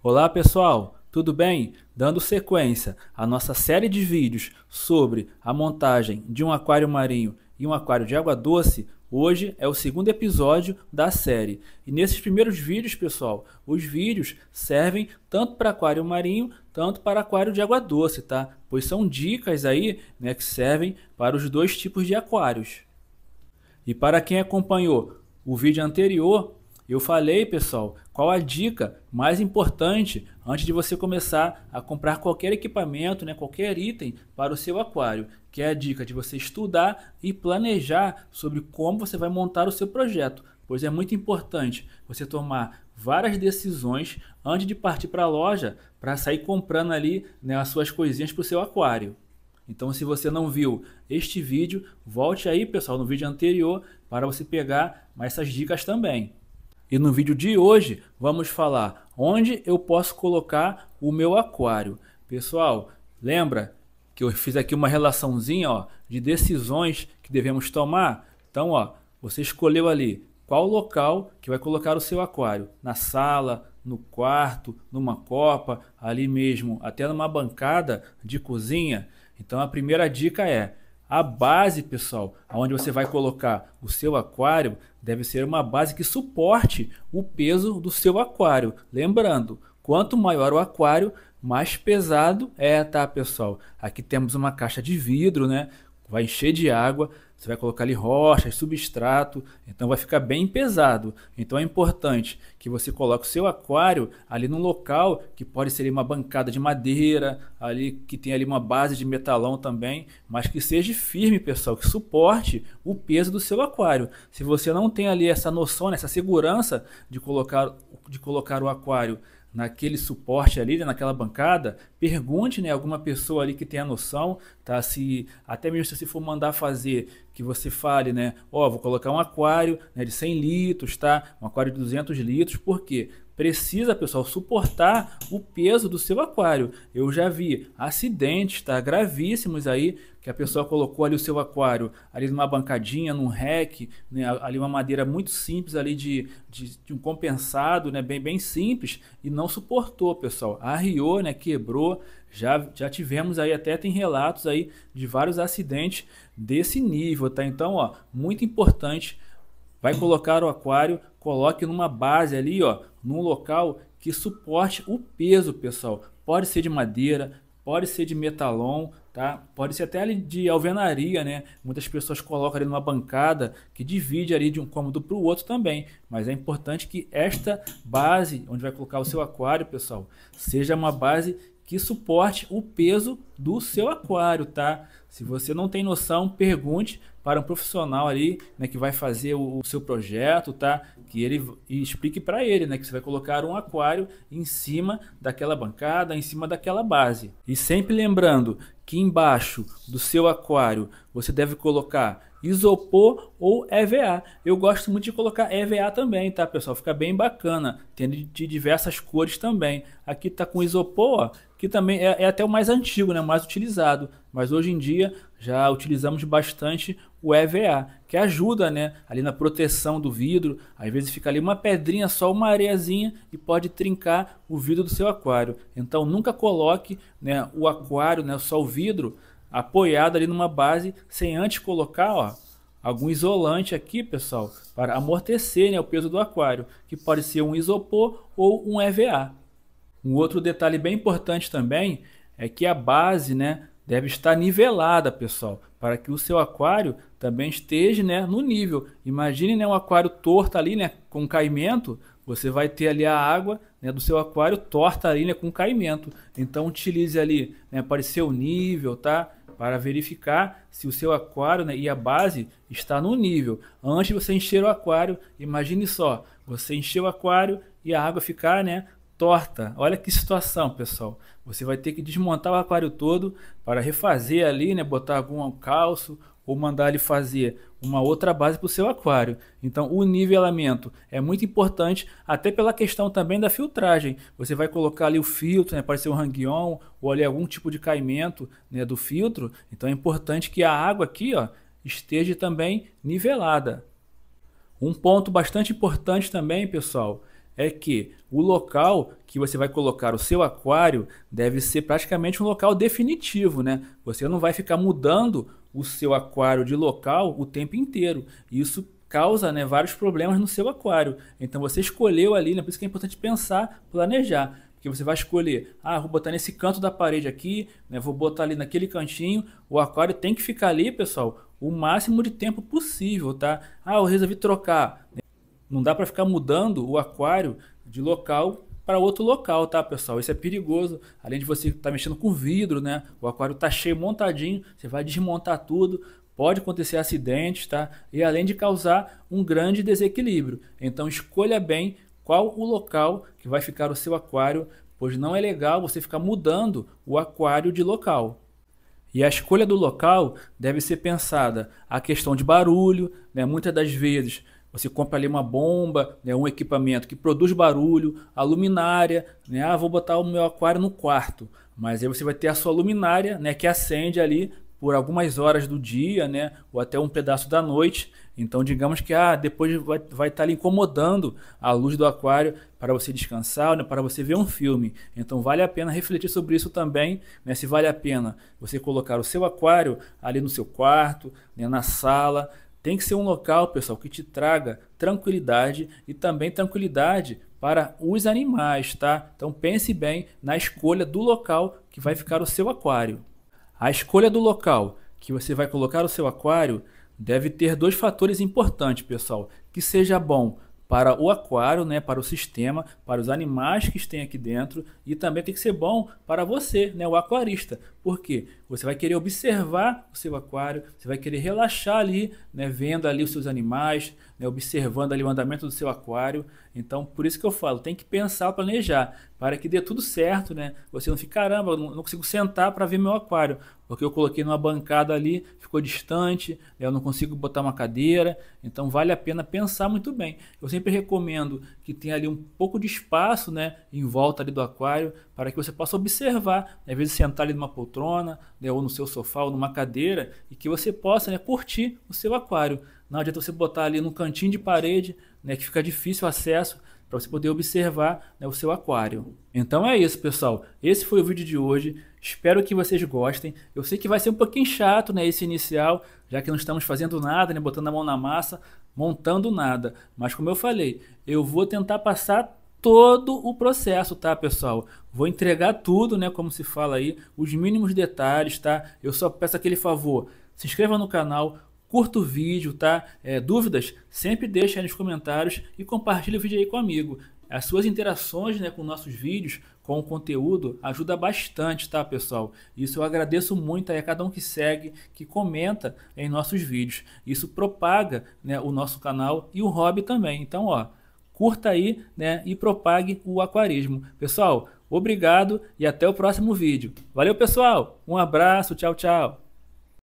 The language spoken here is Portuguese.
Olá pessoal, tudo bem? Dando sequência à nossa série de vídeos sobre a montagem de um aquário marinho e um aquário de água doce, hoje é o segundo episódio da série. E nesses primeiros vídeos, pessoal, os vídeos servem tanto para aquário marinho, tanto para aquário de água doce, tá? Pois são dicas aí né, que servem para os dois tipos de aquários. E para quem acompanhou o vídeo anterior, eu falei, pessoal, qual a dica mais importante antes de você começar a comprar qualquer equipamento, né, qualquer item para o seu aquário, que é a dica de você estudar e planejar sobre como você vai montar o seu projeto, pois é muito importante você tomar várias decisões antes de partir para a loja para sair comprando ali né, as suas coisinhas para o seu aquário. Então, se você não viu este vídeo, volte aí, pessoal, no vídeo anterior para você pegar essas dicas também. E no vídeo de hoje vamos falar onde eu posso colocar o meu aquário. Pessoal, lembra que eu fiz aqui uma relaçãozinha ó, de decisões que devemos tomar? Então, ó, você escolheu ali qual local que vai colocar o seu aquário. Na sala, no quarto, numa copa, ali mesmo, até numa bancada de cozinha. Então a primeira dica é a base, pessoal, onde você vai colocar o seu aquário, deve ser uma base que suporte o peso do seu aquário. Lembrando, quanto maior o aquário, mais pesado é, tá, pessoal? Aqui temos uma caixa de vidro, né? vai encher de água, você vai colocar ali rochas, substrato, então vai ficar bem pesado. Então é importante que você coloque o seu aquário ali num local que pode ser uma bancada de madeira, ali que tem ali uma base de metalão também, mas que seja firme, pessoal, que suporte o peso do seu aquário. Se você não tem ali essa noção, essa segurança de colocar de colocar o aquário naquele suporte ali, né, naquela bancada, pergunte, né, alguma pessoa ali que tenha noção, tá? Se até mesmo se for mandar fazer que você fale, né, ó, oh, vou colocar um aquário, né, de 100 litros, tá? Um aquário de 200 litros, por quê? precisa, pessoal, suportar o peso do seu aquário. Eu já vi acidentes, tá? Gravíssimos aí, que a pessoa colocou ali o seu aquário, ali numa bancadinha, num rack, né? ali uma madeira muito simples ali de, de, de, um compensado, né? Bem, bem simples, e não suportou, pessoal. Arriou, né? Quebrou. Já, já tivemos aí, até tem relatos aí de vários acidentes desse nível, tá? Então, ó, muito importante. Vai colocar o aquário, coloque numa base ali, ó, num local que suporte o peso, pessoal. Pode ser de madeira, pode ser de metalon, tá? Pode ser até de alvenaria, né? Muitas pessoas colocam ali numa bancada que divide ali de um cômodo para o outro também. Mas é importante que esta base, onde vai colocar o seu aquário, pessoal, seja uma base que suporte o peso do seu aquário, tá? Se você não tem noção, pergunte para um profissional ali, né, que vai fazer o, o seu projeto, tá? Que ele explique para ele, né, que você vai colocar um aquário em cima daquela bancada, em cima daquela base. E sempre lembrando que embaixo do seu aquário você deve colocar isopor ou EVA. Eu gosto muito de colocar EVA também, tá, pessoal? Fica bem bacana, tem de diversas cores também. Aqui tá com isopor, que também é, é, até o mais antigo, né, mais utilizado, mas hoje em dia já utilizamos bastante o EVA, que ajuda, né, ali na proteção do vidro. Às vezes fica ali uma pedrinha, só uma areazinha e pode trincar o vidro do seu aquário. Então nunca coloque, né, o aquário, né, só o vidro apoiado ali numa base, sem antes colocar ó, algum isolante aqui, pessoal, para amortecer né, o peso do aquário, que pode ser um isopor ou um EVA. Um outro detalhe bem importante também é que a base né, deve estar nivelada, pessoal, para que o seu aquário também esteja né, no nível. Imagine né, um aquário torto ali, né, com caimento, você vai ter ali a água né, do seu aquário torta ali né, com caimento. Então utilize ali, né, pode ser o nível, tá? para verificar se o seu aquário né, e a base está no nível. Antes de você encher o aquário, imagine só, você encheu o aquário e a água ficar né, torta. Olha que situação, pessoal. Você vai ter que desmontar o aquário todo para refazer ali, né, botar algum calço ou mandar ele fazer uma outra base para o seu aquário. Então, o nivelamento é muito importante, até pela questão também da filtragem. Você vai colocar ali o filtro, né? pode ser um hang-on ou ali algum tipo de caimento né? do filtro. Então, é importante que a água aqui ó, esteja também nivelada. Um ponto bastante importante também, pessoal, é que o local que você vai colocar o seu aquário deve ser praticamente um local definitivo, né? Você não vai ficar mudando o seu aquário de local o tempo inteiro. Isso causa né, vários problemas no seu aquário. Então você escolheu ali, né, por isso que é importante pensar, planejar. Porque você vai escolher, ah, vou botar nesse canto da parede aqui, né, vou botar ali naquele cantinho. O aquário tem que ficar ali, pessoal, o máximo de tempo possível, tá? Ah, eu resolvi trocar. Não dá para ficar mudando o aquário de local para outro local, tá, pessoal? Isso é perigoso. Além de você estar tá mexendo com vidro, né? O aquário tá cheio, montadinho, você vai desmontar tudo, pode acontecer acidentes, tá? E além de causar um grande desequilíbrio. Então escolha bem qual o local que vai ficar o seu aquário, pois não é legal você ficar mudando o aquário de local. E a escolha do local deve ser pensada a questão de barulho, né? Muitas das vezes você compra ali uma bomba, né, um equipamento que produz barulho, a luminária, né, ah, vou botar o meu aquário no quarto. Mas aí você vai ter a sua luminária, né, que acende ali por algumas horas do dia, né, ou até um pedaço da noite. Então, digamos que ah, depois vai, vai estar tá incomodando a luz do aquário para você descansar, né, para você ver um filme. Então, vale a pena refletir sobre isso também, né, se vale a pena você colocar o seu aquário ali no seu quarto, né, na sala, tem que ser um local, pessoal, que te traga tranquilidade e também tranquilidade para os animais, tá? Então pense bem na escolha do local que vai ficar o seu aquário. A escolha do local que você vai colocar o seu aquário deve ter dois fatores importantes, pessoal, que seja bom para o aquário, né, para o sistema, para os animais que têm aqui dentro e também tem que ser bom para você, né, o aquarista. porque Você vai querer observar o seu aquário, você vai querer relaxar ali, né, vendo ali os seus animais, né, observando ali o andamento do seu aquário. Então, por isso que eu falo, tem que pensar, planejar, para que dê tudo certo, né? Você não fica, caramba, não, não consigo sentar para ver meu aquário, porque eu coloquei numa bancada ali, ficou distante, né? eu não consigo botar uma cadeira, então vale a pena pensar muito bem. Eu sempre recomendo que tenha ali um pouco de espaço, né, em volta ali do aquário, para que você possa observar, né? às vezes sentar ali numa poltrona, né, ou no seu sofá, ou numa cadeira, e que você possa, né, curtir o seu aquário. Não adianta você botar ali num cantinho de parede, né, que fica difícil o acesso para você poder observar né, o seu aquário. Então é isso, pessoal. Esse foi o vídeo de hoje. Espero que vocês gostem. Eu sei que vai ser um pouquinho chato né, esse inicial, já que não estamos fazendo nada, né, botando a mão na massa, montando nada. Mas como eu falei, eu vou tentar passar todo o processo, tá, pessoal? Vou entregar tudo, né, como se fala aí, os mínimos detalhes, tá? Eu só peço aquele favor, se inscreva no canal, Curta o vídeo, tá? É, dúvidas? Sempre deixa aí nos comentários e compartilha o vídeo aí com um amigo. As suas interações né, com nossos vídeos, com o conteúdo, ajuda bastante, tá, pessoal? Isso eu agradeço muito aí a cada um que segue, que comenta em nossos vídeos. Isso propaga né, o nosso canal e o hobby também. Então, ó, curta aí né, e propague o aquarismo. Pessoal, obrigado e até o próximo vídeo. Valeu, pessoal! Um abraço, tchau, tchau!